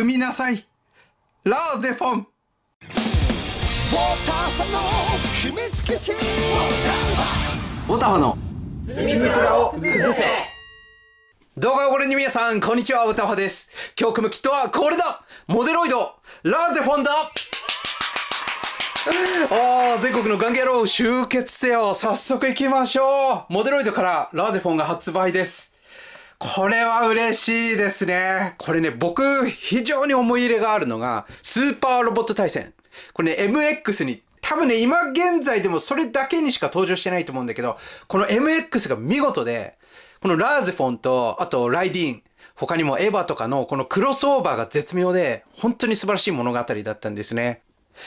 組みなさいローゼフォンウォーターファの秘密基地ウォーターファの積みプを崩せ動画をご覧の皆さん、こんにちは、ウタファです。今日組むキットはこれだモデロイドラーゼフォンだあー全国のガンゲロ郎集結せよ早速行きましょうモデロイドからラーゼフォンが発売ですこれは嬉しいですね。これね、僕、非常に思い入れがあるのが、スーパーロボット対戦。これね、MX に、多分ね、今現在でもそれだけにしか登場してないと思うんだけど、この MX が見事で、このラーゼフォンと、あとライディーン、他にもエヴァとかのこのクロスオーバーが絶妙で、本当に素晴らしい物語だったんですね。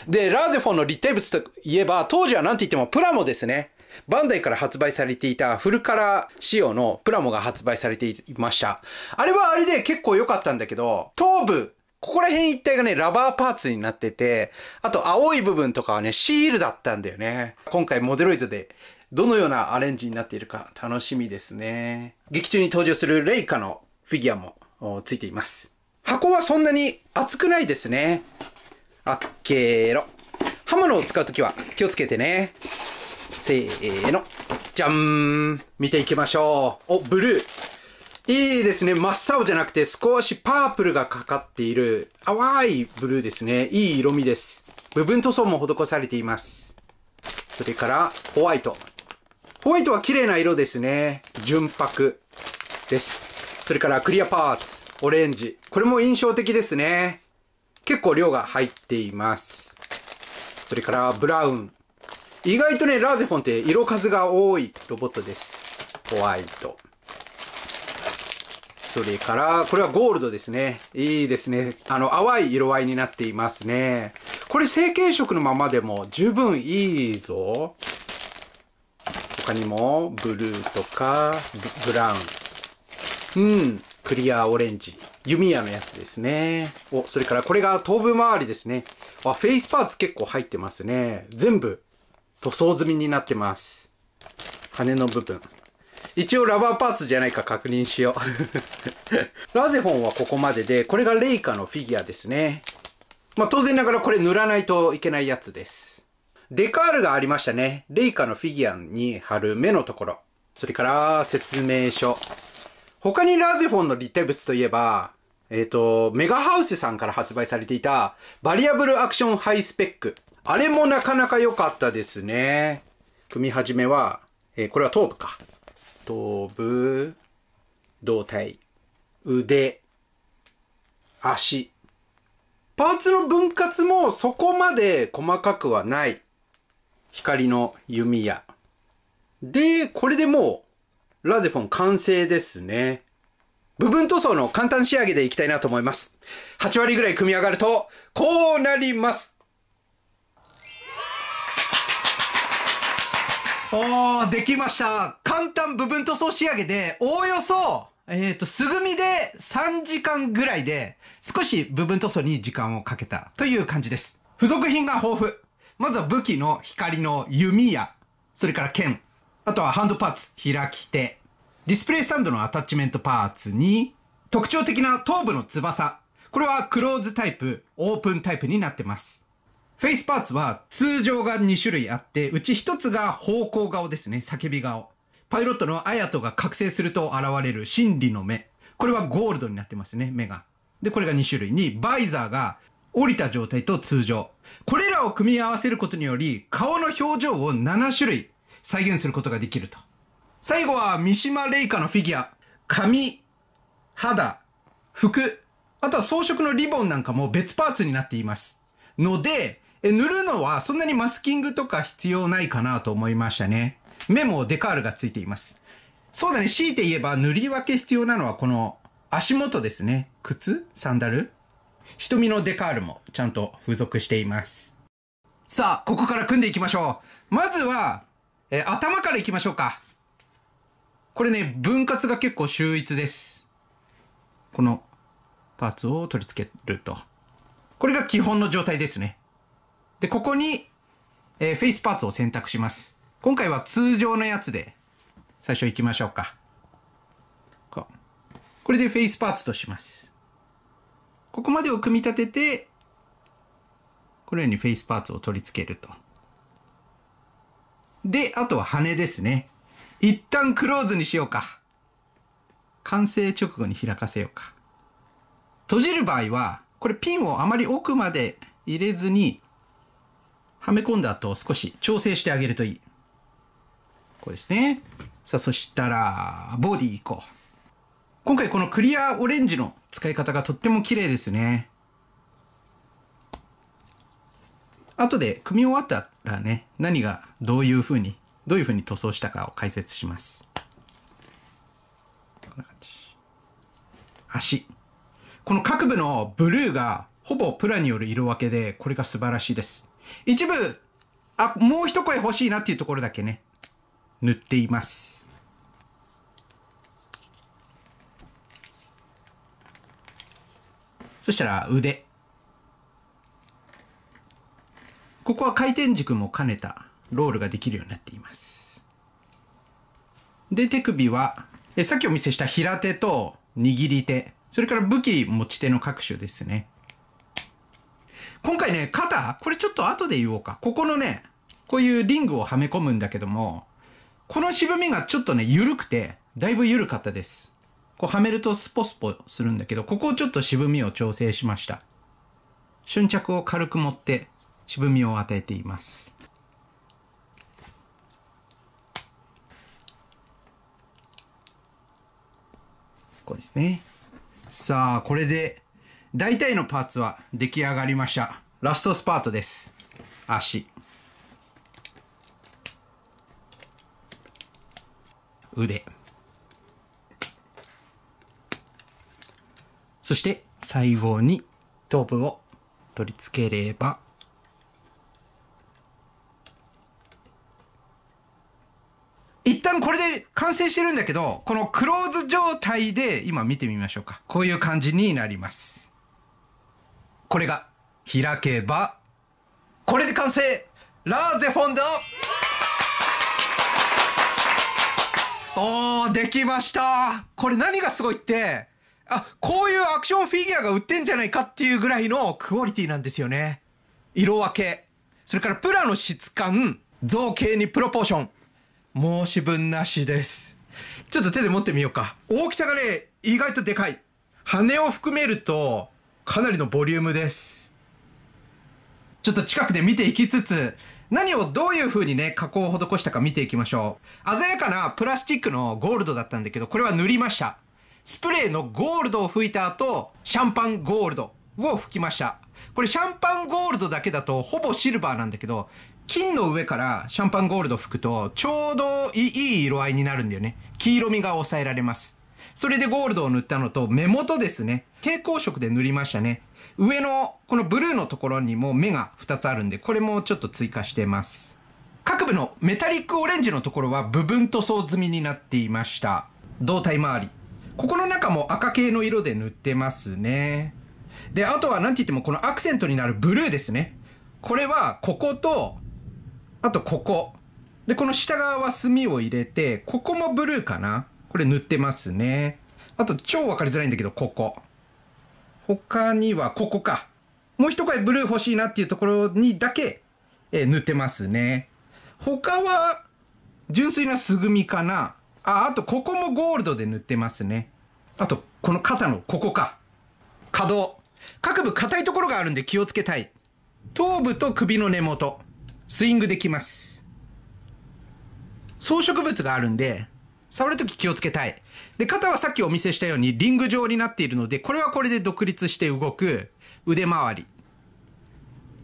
で、ラーゼフォンの立体物といえば、当時は何て言ってもプラモですね。バンダイから発売されていたフルカラー仕様のプラモが発売されていました。あれはあれで結構良かったんだけど、頭部、ここら辺一帯がね、ラバーパーツになってて、あと青い部分とかはね、シールだったんだよね。今回モデロイドでどのようなアレンジになっているか楽しみですね。劇中に登場するレイカのフィギュアもついています。箱はそんなに厚くないですね。あっけーろ。刃物を使うときは気をつけてね。せーの。じゃん見ていきましょう。お、ブルー。いいですね。真っ青じゃなくて少しパープルがかかっている淡いブルーですね。いい色味です。部分塗装も施されています。それからホワイト。ホワイトは綺麗な色ですね。純白です。それからクリアパーツ。オレンジ。これも印象的ですね。結構量が入っています。それからブラウン。意外とね、ラーゼフォンって色数が多いロボットです。ホワイト。それから、これはゴールドですね。いいですね。あの、淡い色合いになっていますね。これ成型色のままでも十分いいぞ。他にも、ブルーとか、ブラウン。うん、クリアオレンジ。弓矢のやつですね。お、それからこれが頭部周りですね。あ、フェイスパーツ結構入ってますね。全部塗装済みになってます。羽の部分。一応ラバーパーツじゃないか確認しよう ラゼフォンはここまでで、これがレイカのフィギュアですね。まあ当然ながらこれ塗らないといけないやつです。デカールがありましたね。レイカのフィギュアに貼る目のところ。それから説明書。他にラゼフォンの立体物といえば、えっ、ー、と、メガハウスさんから発売されていたバリアブルアクションハイスペックあれもなかなか良かったですね。組み始めは、えー、これは頭部か。頭部、胴体、腕、足。パーツの分割もそこまで細かくはない。光の弓矢。で、これでもう、ラゼフォン完成ですね。部分塗装の簡単仕上げでいきたいなと思います。8割ぐらい組み上がると、こうなります。おー、できました。簡単部分塗装仕上げで、おおよそ、えっ、ー、と、素組みで3時間ぐらいで、少し部分塗装に時間をかけたという感じです。付属品が豊富。まずは武器の光の弓矢、それから剣、あとはハンドパーツ、開き手、ディスプレイスタンドのアタッチメントパーツに、特徴的な頭部の翼。これはクローズタイプ、オープンタイプになってます。フェイスパーツは通常が2種類あって、うち1つが方向顔ですね。叫び顔。パイロットのアヤトが覚醒すると現れる真理の目。これはゴールドになってますね、目が。で、これが2種類に、バイザーが降りた状態と通常。これらを組み合わせることにより、顔の表情を7種類再現することができると。最後は、三島レイカのフィギュア。髪、肌、服、あとは装飾のリボンなんかも別パーツになっています。ので、え塗るのはそんなにマスキングとか必要ないかなと思いましたね。目もデカールがついています。そうだね、強いて言えば塗り分け必要なのはこの足元ですね。靴サンダル瞳のデカールもちゃんと付属しています。さあ、ここから組んでいきましょう。まずは、え頭からいきましょうか。これね、分割が結構秀逸です。このパーツを取り付けると。これが基本の状態ですね。で、ここに、えー、フェイスパーツを選択します。今回は通常のやつで、最初行きましょうか。これでフェイスパーツとします。ここまでを組み立てて、このようにフェイスパーツを取り付けると。で、あとは羽ですね。一旦クローズにしようか。完成直後に開かせようか。閉じる場合は、これピンをあまり奥まで入れずに、はめ込んだ後、少し調整してあげるといい。こうですね。さあ、そしたら、ボディ行こう。今回このクリアオレンジの使い方がとっても綺麗ですね。後で組み終わったらね、何がどういう風に、どういう風に塗装したかを解説します。こんな感じ。足。この各部のブルーがほぼプラによる色分けで、これが素晴らしいです。一部、あ、もう一声欲しいなっていうところだけね、塗っています。そしたら腕。ここは回転軸も兼ねたロールができるようになっています。で、手首は、えさっきお見せした平手と握り手、それから武器持ち手の各種ですね。今回ね、肩、これちょっと後で言おうか。ここのね、こういうリングをはめ込むんだけども、この渋みがちょっとね、緩くて、だいぶ緩かったです。こうはめるとスポスポするんだけど、ここをちょっと渋みを調整しました。瞬着を軽く持って渋みを与えています。こうですね。さあ、これで大体のパーツは出来上がりました。ラストスパートです。足。腕。そして最後に頭部を取り付ければ一旦これで完成してるんだけどこのクローズ状態で今見てみましょうかこういう感じになりますこれが開けば、これで完成ラーゼフォンドおー、できましたこれ何がすごいって、あ、こういうアクションフィギュアが売ってんじゃないかっていうぐらいのクオリティなんですよね。色分け。それからプラの質感、造形にプロポーション。申し分なしです。ちょっと手で持ってみようか。大きさがね、意外とでかい。羽を含めると、かなりのボリュームですちょっと近くで見ていきつつ何をどういう風にね加工を施したか見ていきましょう鮮やかなプラスチックのゴールドだったんだけどこれは塗りましたスプレーのゴールドを吹いた後シャンパンゴールドを吹きましたこれシャンパンゴールドだけだとほぼシルバーなんだけど金の上からシャンパンゴールド吹くとちょうどいい色合いになるんだよね黄色みが抑えられますそれでゴールドを塗ったのと、目元ですね。蛍光色で塗りましたね。上のこのブルーのところにも目が2つあるんで、これもちょっと追加してます。各部のメタリックオレンジのところは部分塗装済みになっていました。胴体周り。ここの中も赤系の色で塗ってますね。で、あとは何て言ってもこのアクセントになるブルーですね。これはここと、あとここ。で、この下側は墨を入れて、ここもブルーかな。これ塗ってますね。あと、超わかりづらいんだけど、ここ。他には、ここか。もう一回ブルー欲しいなっていうところにだけ、えー、塗ってますね。他は、純粋な素組みかな。あ、あと、ここもゴールドで塗ってますね。あと、この肩のここか。可動。各部硬いところがあるんで気をつけたい。頭部と首の根元。スイングできます。装飾物があるんで、触るとき気をつけたい。で、肩はさっきお見せしたようにリング状になっているので、これはこれで独立して動く腕回り。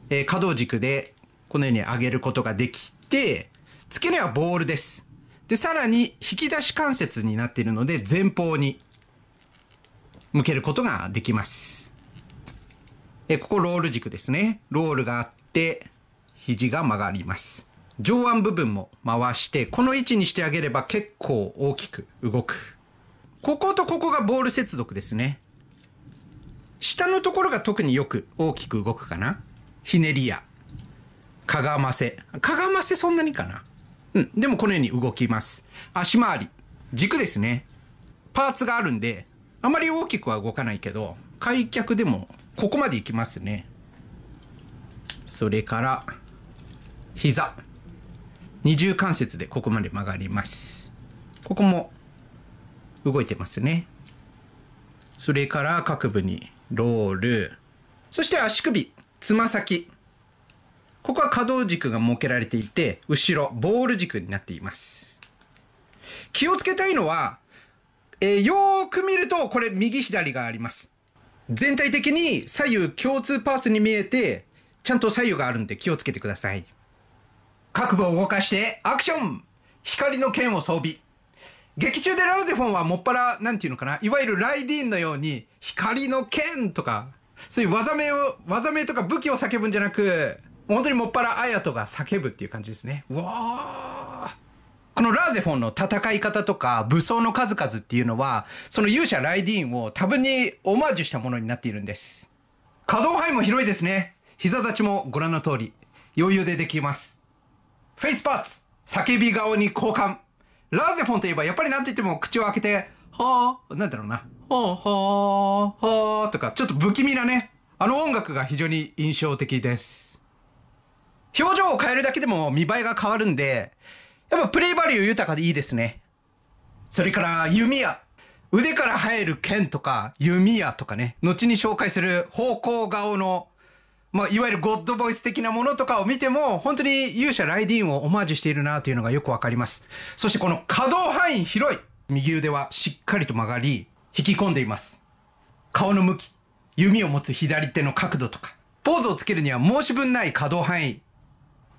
えー、可動軸でこのように上げることができて、付け根はボールです。で、さらに引き出し関節になっているので、前方に向けることができます。えここロール軸ですね。ロールがあって、肘が曲がります。上腕部分も回してこの位置にしてあげれば結構大きく動くこことここがボール接続ですね下のところが特によく大きく動くかなひねりやかがませかがませそんなにかなうんでもこのように動きます足回り軸ですねパーツがあるんであまり大きくは動かないけど開脚でもここまでいきますねそれから膝二重関節でここまで曲がります。ここも動いてますね。それから各部にロール。そして足首、つま先。ここは可動軸が設けられていて、後ろ、ボール軸になっています。気をつけたいのは、えー、よーく見ると、これ右左があります。全体的に左右共通パーツに見えて、ちゃんと左右があるんで気をつけてください。各部を動かしてアクション光の剣を装備劇中でラウゼフォンはもっぱら、なんていうのかな、いわゆるライディーンのように、光の剣とか、そういう技名を、技名とか武器を叫ぶんじゃなく、本当にもっぱらアヤトが叫ぶっていう感じですね。うわーこのラーゼフォンの戦い方とか武装の数々っていうのは、その勇者ライディーンを多分にオマージュしたものになっているんです。可動範囲も広いですね。膝立ちもご覧の通り、余裕でできます。フェイスパーツ叫び顔に交換ラーゼフォンといえばやっぱりなんと言っても口を開けて、はあ、なんだろうな、ほぁ、ほぁ、ほぁとか、ちょっと不気味なね、あの音楽が非常に印象的です。表情を変えるだけでも見栄えが変わるんで、やっぱプレイバリュー豊かでいいですね。それから弓矢。腕から生える剣とか弓矢とかね、後に紹介する方向顔のまあ、いわゆるゴッドボイス的なものとかを見ても、本当に勇者ライディーンをオマージュしているなというのがよくわかります。そしてこの可動範囲広い右腕はしっかりと曲がり、引き込んでいます。顔の向き、弓を持つ左手の角度とか、ポーズをつけるには申し分ない可動範囲。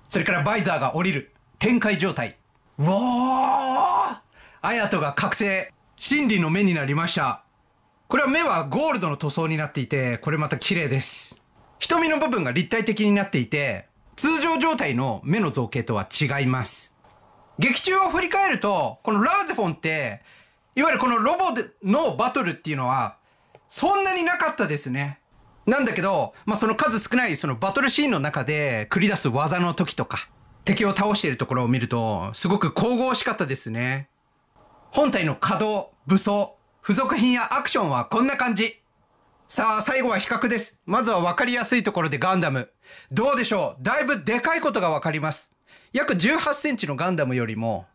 それからバイザーが降りる、展開状態。うわーアヤトが覚醒、真理の目になりました。これは目はゴールドの塗装になっていて、これまた綺麗です。瞳の部分が立体的になっていて、通常状態の目の造形とは違います。劇中を振り返ると、このラーゼフォンって、いわゆるこのロボのバトルっていうのは、そんなになかったですね。なんだけど、まあ、その数少ないそのバトルシーンの中で繰り出す技の時とか、敵を倒しているところを見ると、すごく神々しかったですね。本体の稼働、武装、付属品やアクションはこんな感じ。さあ、最後は比較です。まずは分かりやすいところでガンダム。どうでしょうだいぶでかいことが分かります。約18センチのガンダムよりも、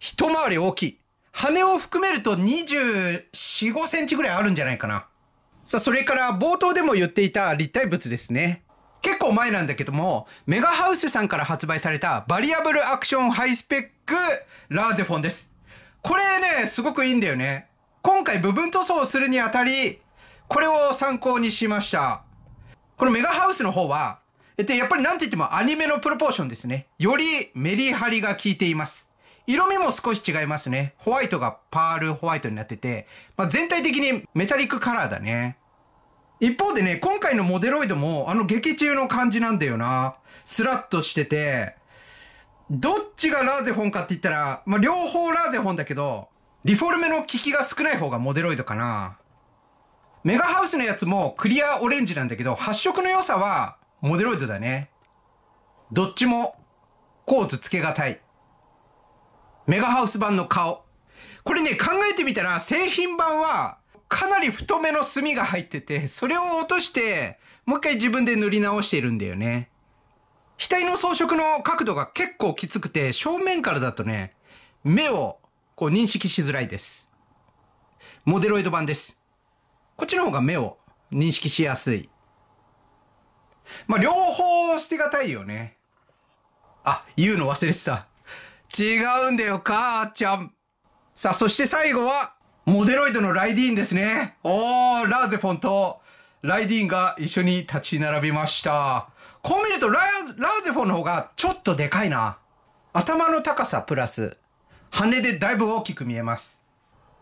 一回り大きい。羽を含めると24、5センチぐらいあるんじゃないかな。さあ、それから冒頭でも言っていた立体物ですね。結構前なんだけども、メガハウスさんから発売されたバリアブルアクションハイスペックラーゼフォンです。これね、すごくいいんだよね。今回部分塗装をするにあたり、これを参考にしました。このメガハウスの方は、えっと、やっぱりなんて言ってもアニメのプロポーションですね。よりメリハリが効いています。色味も少し違いますね。ホワイトがパールホワイトになってて、まあ、全体的にメタリックカラーだね。一方でね、今回のモデロイドもあの劇中の感じなんだよな。スラッとしてて、どっちがラーゼォンかって言ったら、まあ、両方ラーゼォンだけど、ディフォルメの効きが少ない方がモデロイドかな。メガハウスのやつもクリアオレンジなんだけど、発色の良さはモデロイドだね。どっちもコーつけがたい。メガハウス版の顔。これね、考えてみたら製品版はかなり太めの墨が入ってて、それを落として、もう一回自分で塗り直してるんだよね。額の装飾の角度が結構きつくて、正面からだとね、目をこう認識しづらいです。モデロイド版です。こっちの方が目を認識しやすい。まあ、両方捨てがたいよね。あ、言うの忘れてた。違うんだよ、母ちゃん。さあ、そして最後は、モデロイドのライディーンですね。おー、ラーゼフォンとライディーンが一緒に立ち並びました。こう見るとラーゼフォンの方がちょっとでかいな。頭の高さプラス、羽でだいぶ大きく見えます。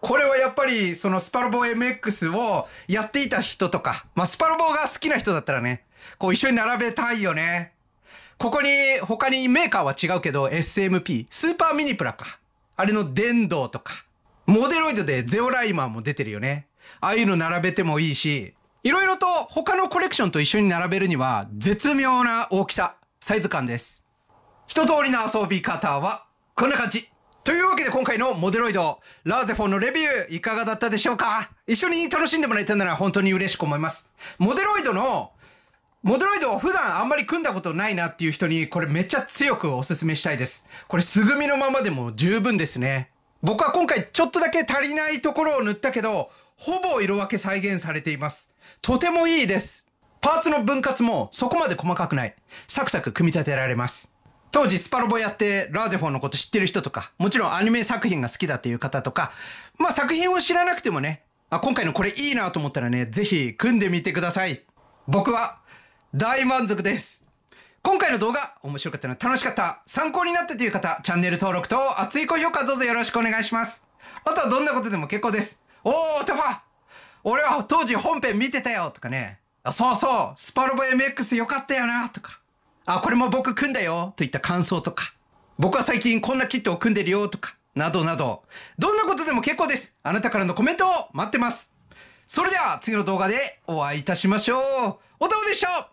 これはやっぱりそのスパロボ MX をやっていた人とか、まあ、スパロボが好きな人だったらね、こう一緒に並べたいよね。ここに他にメーカーは違うけど SMP、スーパーミニプラか。あれの電動とか、モデロイドでゼオライマーも出てるよね。ああいうの並べてもいいし、いろいろと他のコレクションと一緒に並べるには絶妙な大きさ、サイズ感です。一通りの遊び方はこんな感じ。というわけで今回のモデロイド、ラーゼフォンのレビュー、いかがだったでしょうか一緒に楽しんでもらえたなら本当に嬉しく思います。モデロイドの、モデロイドを普段あんまり組んだことないなっていう人に、これめっちゃ強くお勧めしたいです。これ素組みのままでも十分ですね。僕は今回ちょっとだけ足りないところを塗ったけど、ほぼ色分け再現されています。とてもいいです。パーツの分割もそこまで細かくない。サクサク組み立てられます。当時スパロボやってラーゼフォンのこと知ってる人とか、もちろんアニメ作品が好きだっていう方とか、まあ作品を知らなくてもね、あ今回のこれいいなと思ったらね、ぜひ組んでみてください。僕は大満足です。今回の動画面白かったな、楽しかった、参考になったという方、チャンネル登録と熱い高評価どうぞよろしくお願いします。あとはどんなことでも結構です。おー、タファ俺は当時本編見てたよとかね、あ、そうそう、スパロボ MX よかったよなとか。あ、これも僕組んだよといった感想とか、僕は最近こんなキットを組んでるよとか、などなど、どんなことでも結構です。あなたからのコメントを待ってます。それでは次の動画でお会いいたしましょう。おどうでしょう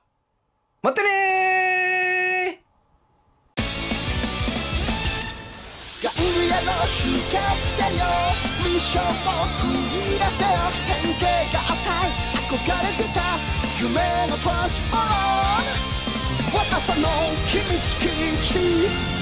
またねせよミッションを繰り出せよ変形憧れてた夢のトランスフォームさの秘密基地